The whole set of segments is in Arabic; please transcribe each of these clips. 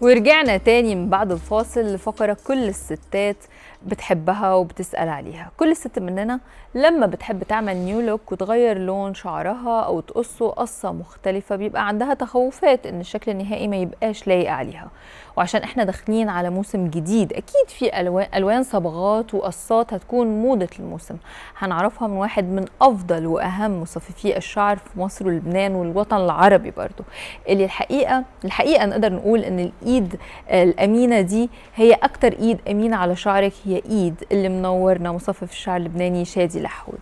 ورجعنا تاني من بعد الفاصل لفقرة كل الستات بتحبها وبتسأل عليها كل ست مننا لما بتحب تعمل نيو لوك وتغير لون شعرها أو تقصه قصة مختلفة بيبقى عندها تخوفات إن الشكل النهائي ما يبقاش لايق عليها وعشان إحنا داخلين على موسم جديد أكيد في ألوان, ألوان صبغات وقصات هتكون موضة الموسم هنعرفها من واحد من أفضل وأهم مصففي الشعر في مصر ولبنان والوطن العربي برضو اللي الحقيقة الحقيقة نقدر نقول إن الإيد آه، الأمينة دي هي أكتر إيد أمينة على شعرك هي يئيد اللي منورنا مصفف الشعر اللبناني شادي لحود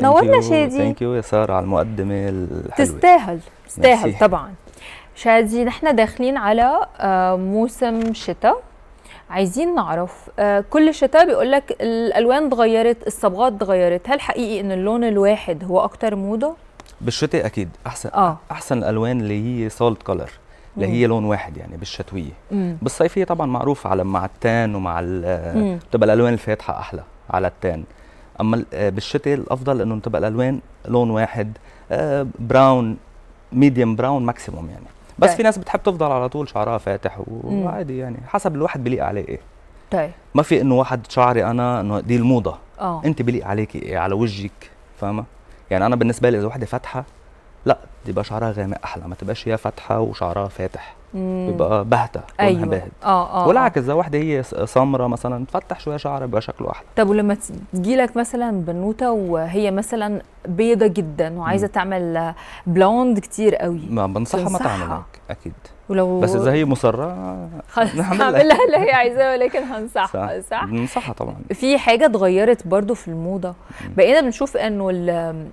نورنا شادي ثانك يو يا ساره على المقدمه الحلوه تستاهل تستاهل طبعا شادي نحن داخلين على آه، موسم شتاء عايزين نعرف آه، كل شتاء بيقول لك الالوان اتغيرت الصبغات اتغيرت هل حقيقي ان اللون الواحد هو اكتر موضه بالشتاء اكيد احسن آه. احسن الالوان اللي هي سولت كولر لا هي لون واحد يعني بالشتويه مم. بالصيفيه طبعا معروف على مع التان ومع بتبقى الالوان الفاتحه احلى على التان اما آه، بالشتاء الافضل انه تبقى الالوان لون واحد براون ميديوم براون ماكسيموم يعني بس طيب. في ناس بتحب تفضل على طول شعرها فاتح وعادي يعني حسب الواحد بليق عليه ايه طيب ما في انه واحد شعري انا انه دي الموضه اه انت بليق عليكي ايه على وجهك فاهمه يعني انا بالنسبه لي اذا وحده فاتحه لا تبقى شعرها غامق احلى ما تبقاش هي فاتحه وشعرها فاتح يبقى باهته أيوة. باهت اه اه, آه. والعكس لو واحده هي سمره مثلا تفتح شويه شعرها يبقى شكله احلى طب ولما تجي لك مثلا بنوته وهي مثلا بيضه جدا وعايزه مم. تعمل بلوند كتير قوي ما بنصحها ما هيك اكيد ولو بس اذا هي مصره خلاص هعمل لها اللي هي عايزاه ولكن هنصحها صح, بنصحها طبعا في حاجه اتغيرت برضو في الموضه بقينا بنشوف انه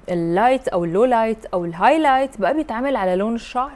اللايت او اللو لايت او الهايلايت بقى بيتعمل على لون الشعر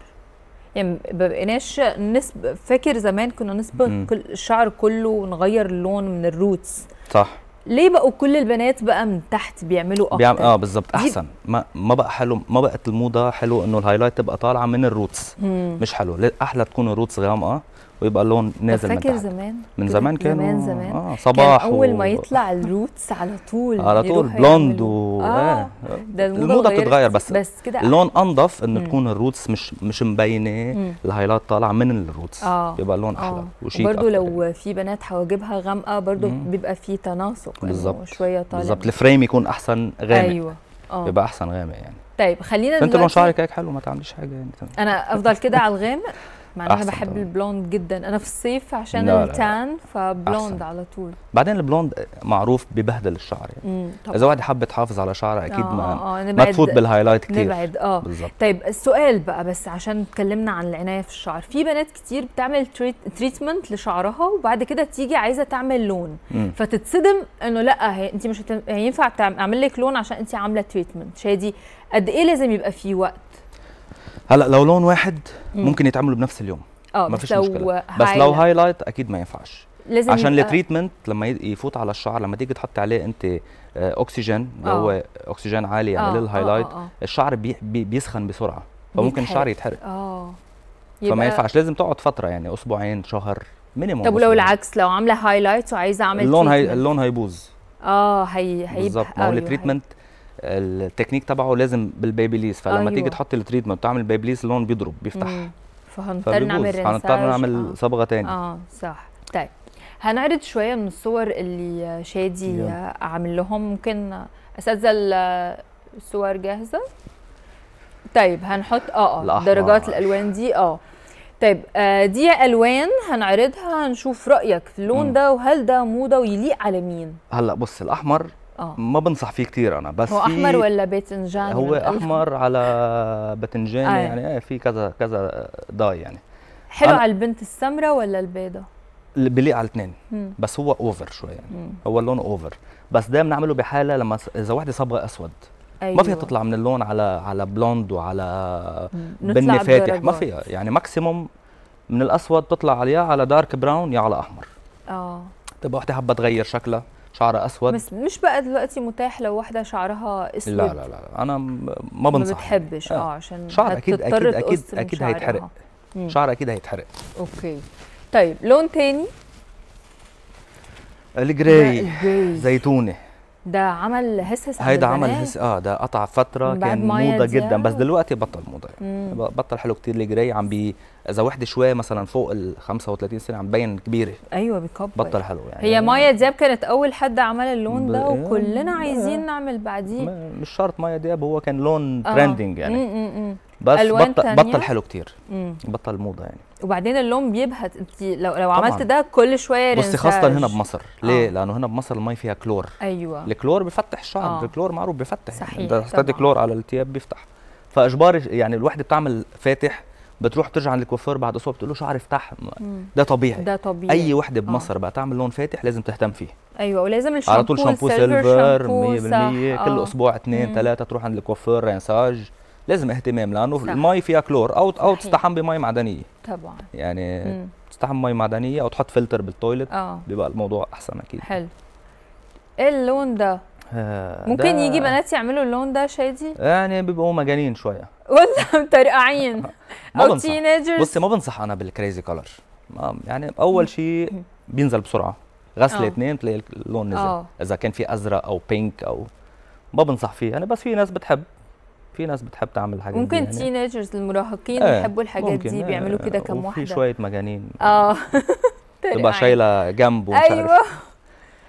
يعني ما بقيناش نسب فاكر زمان كنا نسبق الشعر كله ونغير اللون من الروتس صح ليه بقوا كل البنات بقى من تحت بيعملوا اكتر بيعم... اه بالظبط احسن ما ما بقى حلو ما بقت الموضه حلو انه الهايلايت تبقى طالعه من الروتس مم. مش حلو احلى تكون الروتس غامقه آه. ويبقى اللون نازل من فاكر زمان من زمان كان زمان زمان آه صباح كان اول و... ما يطلع الروتس على طول على طول بلوند و... آه،, آه. ده الموضه بتتغير بس بس كده اللون انضف ان تكون الروتس مش مش مبينه الهايلايت طالع من الروتس آه. بيبقى اللون احلى آه. وشيك برضه لو في بنات حواجبها غامقه برضه بيبقى في تناسق بالظبط شويه طالع بالظبط الفريم يكون احسن غامق ايوه آه. بيبقى احسن غامق يعني طيب خلينا انت لون شعرك هيك حلو ما تعمليش حاجه يعني انا افضل كده على الغامق مع انا بحب البلوند جدا انا في الصيف عشان التان فبلوند على طول بعدين البلوند معروف ببهدل الشعر يعني اذا واحد حابه تحافظ على شعره آه، اكيد آه،, آه ما آه ما تفوت بالهايلايت كتير نبعد اه بالزبط. طيب السؤال بقى بس عشان اتكلمنا عن العنايه في الشعر في بنات كتير بتعمل تريتمنت لشعرها وبعد كده تيجي عايزه تعمل لون مم. فتتصدم انه لا هي انت مش هينفع اعمل لك لون عشان انت عامله تريتمنت شادي قد ايه لازم يبقى في وقت هلا لو لون واحد ممكن يتعملوا بنفس اليوم اه ما فيش مشكله بس لو هايلايت اكيد ما ينفعش لازم عشان التريتمنت لما يفوت على الشعر لما تيجي تحطي عليه انت اكسجين آه، اللي آه. هو اكسجين عالي يعني آه، للهايلايت الشعر بي بي بيسخن بسرعه فممكن الشعر يتحرق اه فما ينفعش لازم تقعد فتره يعني اسبوعين شهر مينيموم طب ولو العكس لو عامله هايلايت وعايزه اعمل اللون هي... اللون هيبوظ اه هي هيبقى بالظبط ما هو أيوة، التريتمنت التكنيك تبعه لازم بالبيبليز فلما أيوة. تيجي تحط التريتمنت وتعمل بيبليز اللون بيضرب بيفتح فهنضطر نعمل هنضطر نعمل آه. صبغه تاني اه صح طيب هنعرض شويه من الصور اللي شادي عامل لهم ممكن اساتذه الصور جاهزه طيب هنحط اه اه درجات الالوان دي اه طيب آه دي الوان هنعرضها هنشوف رايك في اللون م. ده وهل ده موضه ويليق على مين هلا بص الاحمر أوه. ما بنصح فيه كثير انا بس هو احمر ولا باذنجان هو احمر على باذنجان آه. يعني آه، في كذا كذا ضاي آه، يعني حلو على البنت السمراء ولا البيضة؟ بليق على الاثنين بس هو اوفر شوي يعني مم. هو اللون اوفر بس ده بنعمله بحاله لما اذا وحده صبغه اسود أيوة. ما فيها أيوة. تطلع من اللون على على بلوند وعلى بني فاتح ما فيها يعني ماكسيموم من الاسود تطلع عليها على دارك براون يا على احمر اه طب وحده حابه تغير شكلها شعر اسود بس مش بقى دلوقتي متاح لو واحده شعرها اسود لا لا لا, انا ما بنصح ما بتحبش آه. اه عشان شعر اكيد اكيد اكيد اكيد هيتحرق شعر اكيد هيتحرق اوكي طيب لون تاني الجراي زيتونه ده عمل هس هيدا عمل هس اه ده قطع فتره كان موضه جدا بس دلوقتي بطل موضه يعني بطل حلو كتير لجراي عم بي اذا وحده شويه مثلا فوق ال 35 سنه عم بين كبيره ايوه بيكبر بطل حلو يعني هي مايا دياب كانت اول حد عمل اللون ده إيه، وكلنا عايزين نعمل بعديه مش شرط مايا دياب هو كان لون آه. ترندنج يعني م -م -م. بس ألوان بطل, تانية. بطل حلو كتير مم. بطل موضه يعني وبعدين اللون بيبهت انت لو لو عملت ده كل شويه بصي خاصه هنا بمصر ليه آه. لانه هنا بمصر المي فيها كلور ايوه الكلور بيفتح الشعر آه. الكلور معروف بيفتح يعني صحيح يعني. انت حطيت كلور على الثياب بيفتح فاجباري يعني الوحده بتعمل فاتح بتروح ترجع عند الكوافير بعد اسبوع بتقول له شعري افتح ده طبيعي ده طبيعي اي وحده آه. بمصر آه. بقى تعمل لون فاتح لازم تهتم فيه ايوه ولازم الشامبو لازم اهتمام لانه صح. المي فيها كلور او صحيح. او تستحم بمي معدنيه طبعا يعني مم. تستحم مي معدنيه او تحط فلتر بالتويلت آه. بيبقى الموضوع احسن اكيد حلو ايه اللون ده آه، ممكن يجي بنات يعملوا اللون ده شادي يعني بيبقوا مجانين شويه ولا مترقعين او تينيجرز بصي ما بنصح انا بالكريزي كلر يعني اول شيء بينزل بسرعه غسله آه. اثنين تلاقي اللون نزل أوه. اذا كان في ازرق او بينك او ما بنصح فيه يعني بس في ناس بتحب في ناس بتحب تعمل الحاجات ممكن يعني. تينيجرز المراهقين آه بيحبوا الحاجات ممكن دي إيه، بيعملوا كده كم واحده في شويه مجانين اه تبقى شايله جنبه ايوه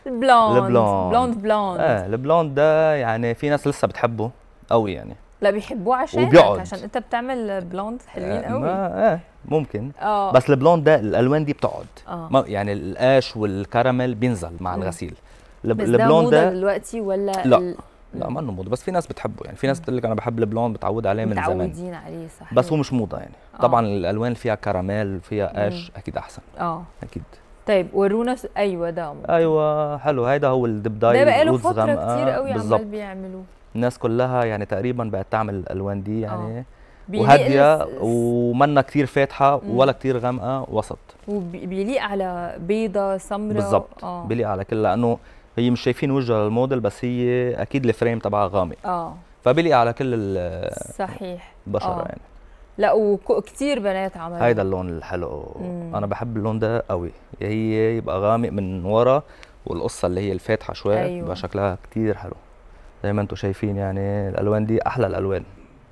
البلوند البلوند بلوند بلوند اه البلوند ده يعني في ناس لسه بتحبه قوي يعني لا بيحبوه عشانك عشان انت بتعمل بلوند حلوين قوي آه, اه ممكن آه. بس البلوند ده الالوان دي بتقعد آه. يعني القاش والكراميل بينزل مع الغسيل البلوند ده, ده دلوقتي ولا لا لا ما انه موضه بس في ناس بتحبه يعني في ناس بتقول لك انا بحب البلوند بتعود عليه من زمان متعودين عليه صح بس هو مش موضه يعني أوه. طبعا الالوان اللي فيها كراميل فيها اش اكيد احسن اه اكيد طيب ورونا ايوه ده ممكن. ايوه حلو هيدا هو الديب داي ده بقاله فتره كتير قوي عمال بيعملوه الناس كلها يعني تقريبا بقت تعمل الالوان دي آه. يعني أوه. وهاديه ومنا كتير فاتحه مم. ولا كتير غامقه وسط وبيليق على بيضه سمراء بالظبط آه. بيليق على كل لانه هي مش شايفين وجهها للموديل بس هي اكيد الفريم تبعها غامق اه فبلقي على كل صحيح البشره آه. يعني لا وكثير بنات عملوا هيدا اللون الحلو مم. انا بحب اللون ده قوي هي يبقى غامق من ورا والقصه اللي هي الفاتحه شويه أيوة. بيبقى شكلها كثير حلو زي ما انتم شايفين يعني الالوان دي احلى الالوان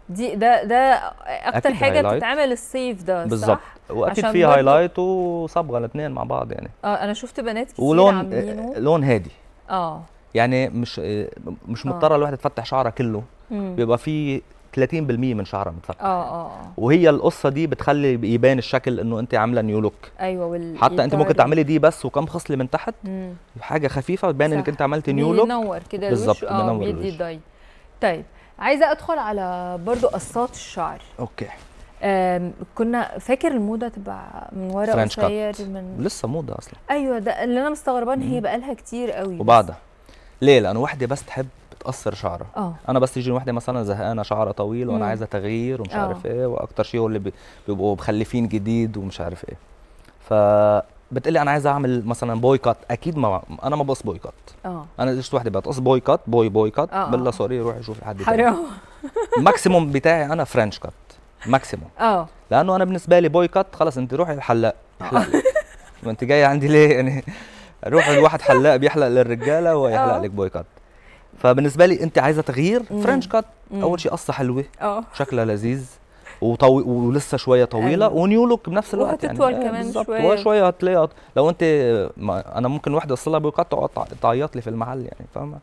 دي ده ده اكتر حاجه بتتعمل الصيف ده صح بالظبط واكيد في هايلايت وصبغه الاثنين مع بعض يعني اه انا شفت بنات كتير ولون عاملينه لون هادي اه يعني مش آه، مش مضطره آه. الواحد تفتح شعرها كله مم. بيبقى في 30% من شعرها متفتح آه،, اه اه وهي القصه دي بتخلي يبان الشكل انه انت عامله نيو لوك ايوه وال... حتى انت ممكن تعملي دي بس وكم خصل من تحت مم. حاجه خفيفه بتبان انك انت عملتي نيو لوك منور كده بالظبط منور طيب عايزه ادخل على برضو قصات الشعر اوكي كنا فاكر الموضه تبقى من ورق قصير من لسه موضه اصلا ايوه ده اللي انا مستغربان هي بقالها كتير قوي وبعدها ليه لان واحده بس تحب تقصر شعرها أوه. انا بس تيجي واحده مثلا زهقانه شعرها طويل وانا عايزه تغيير ومش أوه. عارف آه. ايه واكتر شيء هو اللي بيبقوا مخلفين جديد ومش عارف ايه ف بتقلي انا عايزه اعمل مثلا بويكات اكيد ما انا ما بقص بويكات اه انا شفت واحده بتقص بويكات بوي بويكات بالله سوري روحي شوفي حد تاني حرام الماكسيموم بتاعي انا فرنش كات ماكسيموم اه لانه انا بالنسبه لي بويكوت خلاص انت روحي الحلاق آه. احلق ما انت جاي عندي ليه يعني روح الواحد حلاق بيحلق للرجاله ويحلق آه. لك بويكوت فبالنسبه لي انت عايزه تغيير فرنش كات اول شيء قصه حلوه آه. شكلها لذيذ وطوي ولسه شويه طويله أيوة. ونيو لوك بنفس الوقت يعني وهتطول كمان شويه شويه هتلاقيها لو انت ما انا ممكن واحده اصلها بويكات تعيط لي في المحل يعني فاهمه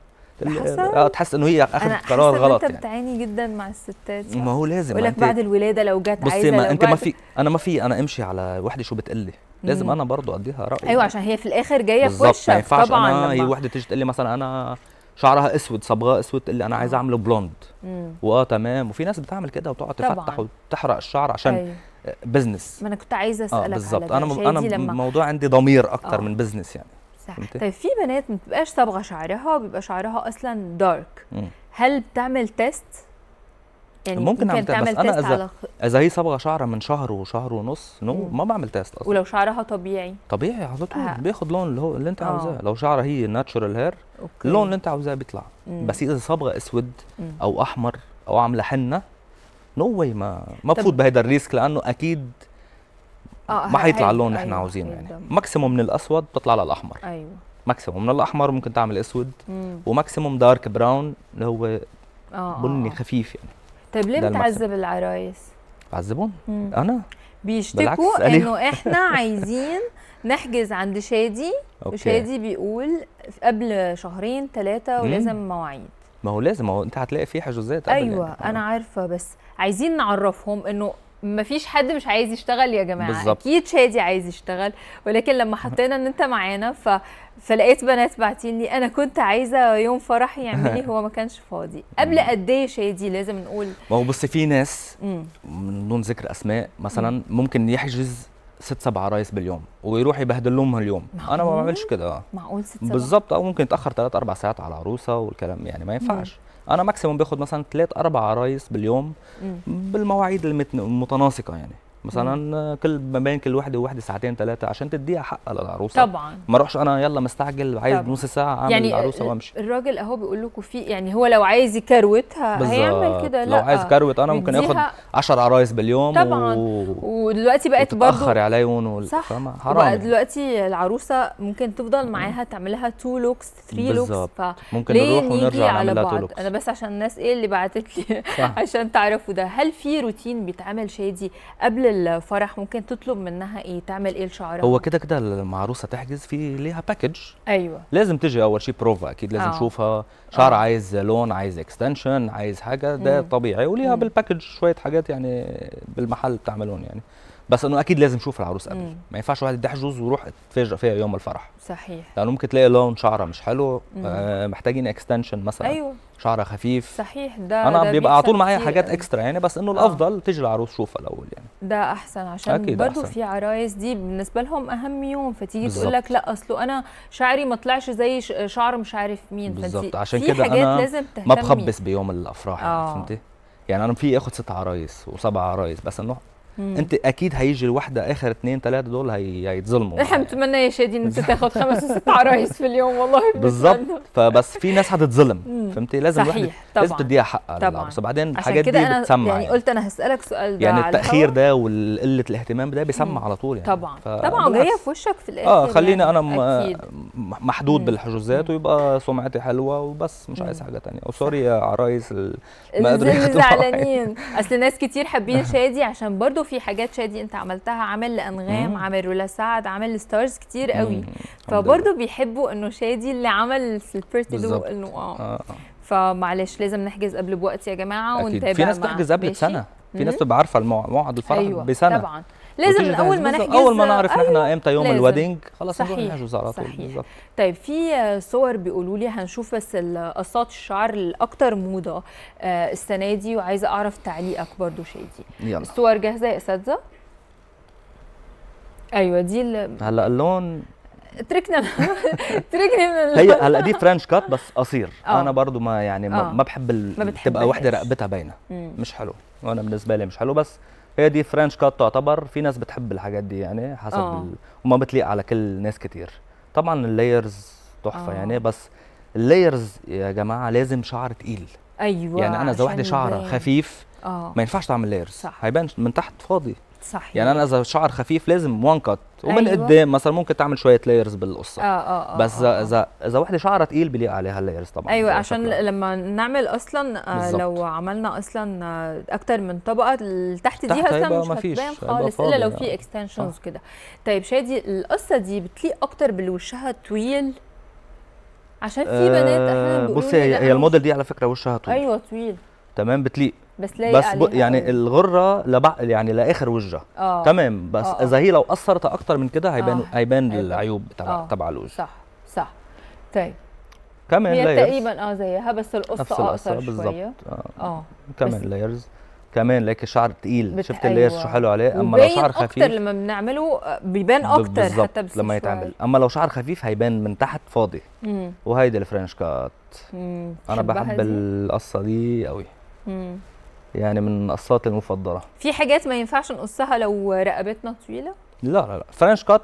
اه تحس انه هي اخذت قرار غلط انت يعني. بتعاني جدا مع الستات يعني. ما هو لازم يقول لك بعد الولاده لو جت عايزه ما انت ما في انا ما في انا امشي على وحده شو بتقول لي لازم مم. انا برضه اديها راي ايوه عشان هي في الاخر جايه في وشك طبعا انا هي وحده تيجي تقول لي مثلا انا شعرها اسود صبغاه اسود تقول لي انا عايزه اعمله بلوند واه تمام وفي ناس بتعمل كده وتقعد تفتح وتحرق الشعر عشان أيوة. بزنس آه، ما انا كنت عايزه آه، اسالك آه بالظبط انا انا الموضوع عندي ضمير اكتر آه. من بزنس يعني صح ممتاز. طيب في بنات ما بتبقاش صبغه شعرها وبيبقى شعرها اصلا دارك مم. هل بتعمل تيست يعني ممكن, اعمل تعمل بس تيست انا اذا على... اذا هي صبغه شعرها من شهر وشهر ونص نو مم. ما بعمل تيست اصلا ولو شعرها طبيعي طبيعي على طول آه. بياخد لون اللي, هو اللي انت آه. عاوزاه لو شعرها هي ناتشورال هير اللون اللي انت عاوزاه بيطلع مم. بس اذا صبغه اسود مم. او احمر او عامله حنه نو واي ما ما بفوت بهيدا الريسك لانه اكيد آه ما حيطلع اللون اللي احنا أيوة عاوزينه يعني ماكسيموم من الاسود بتطلع للاحمر ايوه ماكسيموم من الاحمر ممكن تعمل اسود وماكسيموم دارك براون اللي هو آه, آه، بني آه. خفيف يعني طيب ليه بتعذب العرايس؟ بعذبهم انا بيشتكوا انه احنا عايزين نحجز عند شادي أوكي. وشادي بيقول قبل شهرين ثلاثه ولازم مواعيد ما هو لازم ما هو انت هتلاقي في حجوزات ايوه يعني. انا عارفه بس عايزين نعرفهم انه ما فيش حد مش عايز يشتغل يا جماعه بالزبط. اكيد شادي عايز يشتغل ولكن لما حطينا ان انت معانا ف... فلقيت بنات باعتين لي انا كنت عايزه يوم فرحي يعملي هو ما كانش فاضي قبل قد ايه شادي لازم نقول ما هو بص في ناس من دون ذكر اسماء مثلا ممكن يحجز ست سبع عرايس باليوم ويروح يبهدل لهم اليوم انا ما بعملش كده معقول ست سبع بالظبط او ممكن يتاخر ثلاث اربع ساعات على عروسه والكلام يعني ما ينفعش مم. انا ماكسيموم باخد مثلا 3 4 عرايس باليوم م. بالمواعيد المتناسقه يعني مثلا كل ما بين كل وحده ووحده ساعتين ثلاثه عشان تديها حقها للعروسه طبعا ما اروحش انا يلا مستعجل عايز نص ساعه اعمل يعني العروسه وامشي الراجل اهو بيقول لكم في يعني هو لو عايز يكروت هيعمل كده لا لو عايز كروت انا ممكن اخد 10 عرايس باليوم طبعا و... ودلوقتي بقت برضه تتاخر عليهم وال... صح حرام دلوقتي العروسه ممكن تفضل معاها تعملها تو لوكس 3 لوكس ف... ممكن نروح ونرجع نعملها تو لوكس انا بس عشان الناس ايه اللي بعتت لي عشان تعرفوا ده هل في روتين بيتعمل شادي قبل الفرح ممكن تطلب منها ايه تعمل ايه لشعرها هو كده كده المعروسه تحجز في ليها باكج ايوه لازم تجي اول شيء بروفا اكيد لازم نشوفها آه. شعر آه. عايز لون عايز اكستنشن عايز حاجه ده مم. طبيعي وليها مم. بالباكج شويه حاجات يعني بالمحل بتعملون يعني بس انه اكيد لازم اشوف العروس قبل مم. ما ينفعش واحد يحجز ويروح يتفاجئ فيها يوم الفرح صحيح لانه ممكن تلاقي لون شعره مش حلو آه محتاجين اكستنشن مثلا أيوه. شعره خفيف صحيح ده انا ده بيبقى على طول معايا حاجات اكسترا يعني بس انه آه. الافضل تيجي العروس تشوفها الاول يعني ده احسن عشان أكيد برضو أحسن. في عرايس دي بالنسبه لهم اهم يوم فتيجي تقول لك لا اصله انا شعري ما طلعش زي شعر مش عارف مين بالظبط عشان كده انا لازم ما بخبص بيوم الافراح يعني، آه. يعني فهمتي يعني انا في اخد ست عرايس وسبع عرايس بس انه مم. انت اكيد هيجي الوحده اخر اثنين ثلاثه دول هي... هيتظلموا احنا بنتمنى يا شادي ان انت تاخد خمس وست عرايس في اليوم والله بالظبط فبس في ناس هتتظلم فهمتي لازم صحيح طبعا لازم تديها حقها للعروسه بعدين الحاجات دي أنا بتسمع يعني, يعني قلت انا هسالك سؤال ده يعني التاخير ده وقله الاهتمام ده بيسمع على طول يعني طبعا ف... طبعا جايه في وشك في الاخر اه خليني يعني. انا م... محدود بالحجوزات ويبقى سمعتي حلوه وبس مش عايز حاجه ثانيه وسوري oh, يا عرايس ما قدروا زعلانين اصل ناس كتير حابين شادي عشان برضه في حاجات شادي انت عملتها عامل لانغام عامل رولا سعد عامل لستارز كتير قوي فبرضه بيحبوا انه شادي اللي عمل سلبرتي دو انه آه. اه فمعلش لازم نحجز قبل بوقت يا جماعه ونتابع في ناس بتحجز قبل بسنه في ناس بتبقى عارفه الموعد الفرح أيوة بسنه طبعا لازم اول ما نحجز اول ما نعرف نحن امتى يوم الودينج خلاص نروح نحجز على طول بالظبط طيب في صور بيقولوا لي هنشوف بس قصات الشعر الاكثر موضه آه، السنه دي وعايزه اعرف تعليقك برضو شادي يلا. الصور جاهزه يا اساتذه ايوه دي هلا اللون تركنا تركنا من هي هلا دي فرنش كات بس قصير آه. انا برضو ما يعني ما, آه. ما بحب ما تبقى وحده رقبتها باينه مش حلو وانا بالنسبه لي مش حلو بس هي دي فرنش كات تعتبر في ناس بتحب الحاجات دي يعني حسب آه. ال... وما بتليق على كل ناس كتير طبعا اللايرز تحفه يعني آه. بس اللايرز يا جماعه لازم شعر تقيل ايوه يعني انا اذا واحده شعرها خفيف أوه. ما ينفعش تعمل لايرز صح. هيبان من تحت فاضي صحيح يعني انا اذا شعر خفيف لازم وان كات ومن أيوة. قدام مثلا ممكن تعمل شويه لايرز بالقصه اه اه, آه بس آه، آه. اذا اذا وحده شعرها تقيل بليق عليها اللايرز طبعا ايوه عشان شكرا. لما نعمل اصلا آه لو عملنا اصلا آه، اكتر من طبقه تحت دي اصلا مش هتبان خالص الا لو يعني. في اكستنشنز آه. كده طيب شادي القصه دي بتليق اكتر بالوشها طويل عشان في بنات احيانا بيقولوا بصي هي الموديل دي على فكره وشها طويل ايوه طويل تمام بتليق بس لا بس ب... يعني الغره لبع... يعني لاخر وجهها آه. تمام بس آه، آه. اذا هي لو قصرت اكتر من كده هيبان آه. هيبان العيوب تبع آه. تبع الوجه صح صح طيب كمان لايرز تقريبا اه زيها بس القصه اقصر شويه اه, آه. كمان لايرز كمان لك شعر تقيل بت... شفت الليس أيوة. شو حلو عليه اما لو شعر خفيف اكتر لما بنعمله آه، بيبان اكتر حتى بس لما يتعمل اما لو شعر خفيف هيبان من تحت فاضي وهيدي الفرنش كات انا بحب القصه دي قوي يعني من قصاتي المفضله في حاجات ما ينفعش نقصها لو رقبتنا طويله لا لا لا فرنش كات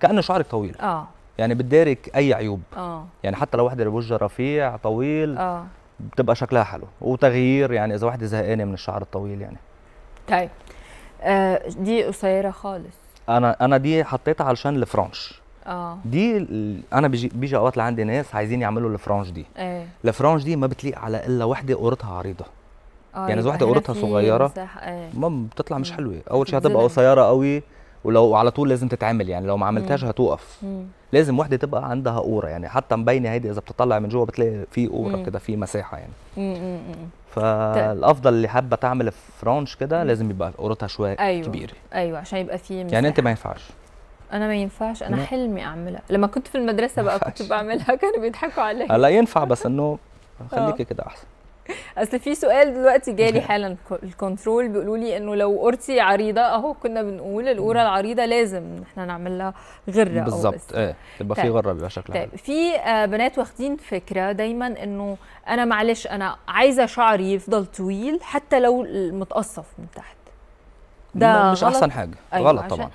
كانه شعرك طويل اه يعني بتدارك اي عيوب اه يعني حتى لو واحده بوجه رفيع طويل اه بتبقى شكلها حلو وتغيير يعني اذا واحده زهقانه من الشعر الطويل يعني طيب آه دي قصيره خالص انا انا دي حطيتها علشان الفرنش اه دي انا بيجي بيجي اوقات لعندي ناس عايزين يعملوا الفرانش دي ايه الفرانش دي ما بتليق على الا وحده قورتها عريضه آه، يعني اذا واحده قرطها صغيره آه. ما بتطلع مش حلوه اول شيء هتبقى قصيره قوي ولو على طول لازم تتعمل يعني لو ما عملتهاش هتوقف مم. لازم وحده تبقى عندها قوره يعني حتى مبينه هيدي اذا بتطلع من جوا بتلاقي في قوره كده في مساحه يعني مم. فالافضل اللي حابه تعمل فرانش كده لازم يبقى قورتها شويه أيوة. كبيره ايوه عشان يبقى في مساحة. يعني انت ما ينفعش انا ما ينفعش انا مم. حلمي اعملها لما كنت في المدرسه بقى كنت بعملها كانوا بيضحكوا عليا هلا ينفع بس انه خليكي آه. كده احسن اصل في سؤال دلوقتي جالي حالا الكنترول بيقولوا لي انه لو قرتي عريضه اهو كنا بنقول القوره العريضه لازم احنا نعمل لها غره بالظبط ايه تبقى في طيب. غره بيبقى شكلها طيب في آه، بنات واخدين فكره دايما انه انا معلش انا عايزه شعري يفضل طويل حتى لو متقصف من تحت ده مش غلط. احسن حاجه أيوة غلط طبعا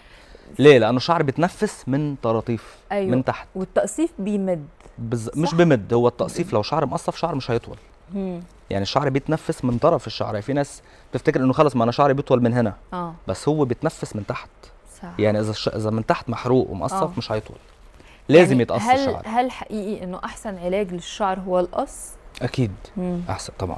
ليه لانه الشعر بيتنفس من طراطيف أيوة. من تحت والتقصيف بيمد بز... مش بمد هو التقصيف لو شعر مقصف شعر مش هيطول مم. يعني الشعر بيتنفس من طرف الشعر في ناس بتفتكر انه خلص ما انا شعري بيطول من هنا آه. بس هو بيتنفس من تحت صح. يعني اذا الش... اذا من تحت محروق ومقصف آه. مش هيطول لازم يعني يتقص هل... الشعر هل حقيقي انه احسن علاج للشعر هو القص اكيد مم. احسن طبعا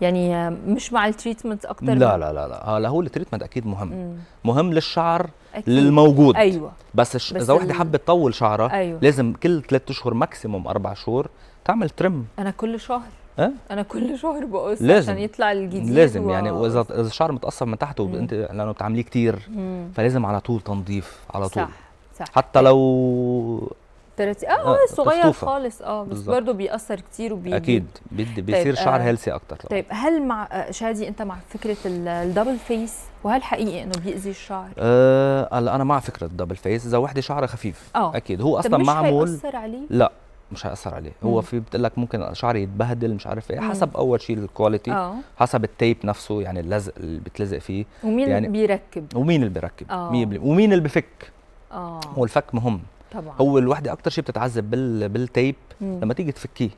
يعني مش مع التريتمنت اكتر لا لا لا لا هلا آه، هو التريتمنت اكيد مهم مم. مهم للشعر أكيد. للموجود ايوه بس, الش... اذا وحده ال... حابه تطول شعرها أيوة. لازم كل ثلاث اشهر ماكسيموم اربع شهور تعمل ترم انا كل شهر أه؟ انا كل شهر بقص عشان يطلع الجديد لازم يعني و... يعني واذا اذا الشعر متقصر من تحت وانت لانه بتعمليه كتير مم. فلازم على طول تنظيف على طول صح صح حتى لو ترتي اه, آه، صغير تفتوفة. خالص اه بس برضه بيأثر كتير وبي اكيد طيب، بيصير بيصير طيب شعر آه هيلثي اكتر طبعا. طيب هل مع آه، شادي انت مع فكره الدبل فيس وهل حقيقي انه بيأذي الشعر؟ آه انا مع فكره الدبل فيس اذا وحده شعرها خفيف اه اكيد هو اصلا معمول مش معمول عليه؟ لا مش هياثر عليه هو في بتقول لك ممكن شعري يتبهدل مش عارف ايه حسب اول شيء الكواليتي أوه. حسب التيب نفسه يعني اللزق اللي بتلزق فيه ومين يعني بيركب ومين اللي بيركب اه. ومين اللي بفك اه والفك مهم طبعا هو الوحده اكتر شيء بتتعذب بال... بالتيب مم. لما تيجي تفكيه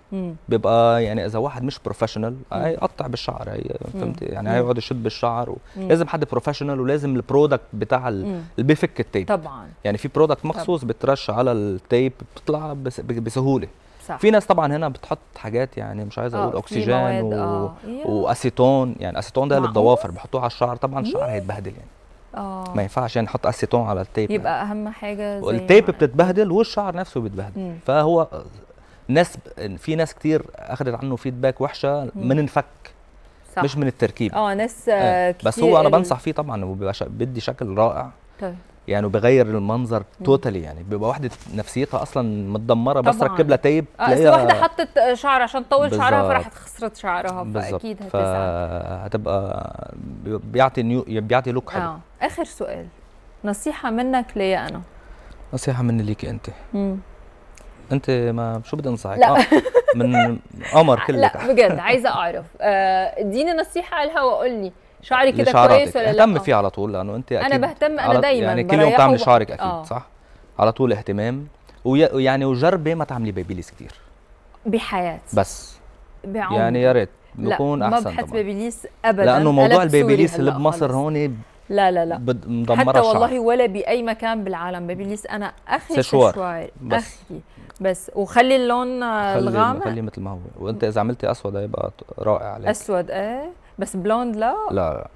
بيبقى يعني اذا واحد مش بروفيشنال هيقطع بالشعر هي فهمت يعني هيقعد يشد بالشعر و... لازم حد بروفيشنال ولازم البرودكت بتاع ال... اللي بيفك التيب طبعا يعني في برودكت مخصوص بترش على التيب بتطلع بس... بسهوله صح. في ناس طبعا هنا بتحط حاجات يعني مش عايز اقول آه، اكسجين و... آه، واسيتون يعني اسيتون ده للضوافر بحطوه على الشعر طبعا الشعر هيتبهدل يعني اه ما ينفعش يعني نحط اسيتون على التيب يعني. يبقى يعني. اهم حاجه زي التيب بتتبهدل والشعر نفسه بيتبهدل مم. فهو ناس في ناس كتير اخذت عنه فيدباك وحشه من الفك صح. مش من التركيب اه ناس آه. كتير بس هو انا بنصح فيه طبعا بدي شكل رائع طيب يعني وبغير المنظر توتالي يعني بيبقى واحده نفسيتها اصلا متدمره بس ركب لها تايب آه، تلاقيها آه واحده حطت شعر عشان تطول بالزبط. شعرها فراحت خسرت شعرها فاكيد هتزعل هتبقى بيعطي نيو بيعطي لوك حلو آه. اخر سؤال نصيحه منك ليا انا نصيحه مني ليكي انت امم انت ما شو بدي انصحك لا. آه من قمر كلك لا بجد عايزه اعرف آه، اديني آه نصيحه الهواء وقول لي شعري كده كويس ولا لا اهتم فيه على طول لانه انت اكيد انا بهتم انا دايما يعني كل يوم بتعملي شعرك اكيد آه. صح على طول اهتمام ويعني وجربي ما تعملي بيبيليس كثير بحياتي بس بعمر يعني يا ريت نكون احسن ما بحط بيبيليس ابدا لانه موضوع البيبيليس اللي بمصر هون لا لا لا حتى حتى والله ولا باي مكان بالعالم ليس انا اخي سيشوار. بس اخي بس وخلي اللون الغامق خلي مثل ما هو وانت اذا عملتي اسود هيبقى رائع عليك اسود ايه بس بلوند لا لا لا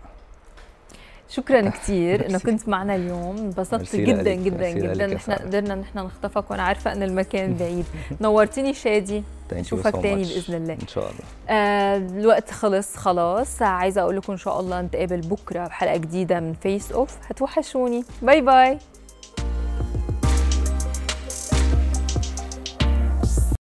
شكرا كثير انه كنت معنا اليوم انبسطت جدا جدا جدا نحن قدرنا نحن نخطفك وانا عارفه ان المكان بعيد نورتيني شادي نشوفك تاني باذن الله ان شاء الله آه الوقت خلص خلاص عايزه اقول لكم ان شاء الله نتقابل بكره بحلقه جديده من فيس اوف هتوحشوني باي باي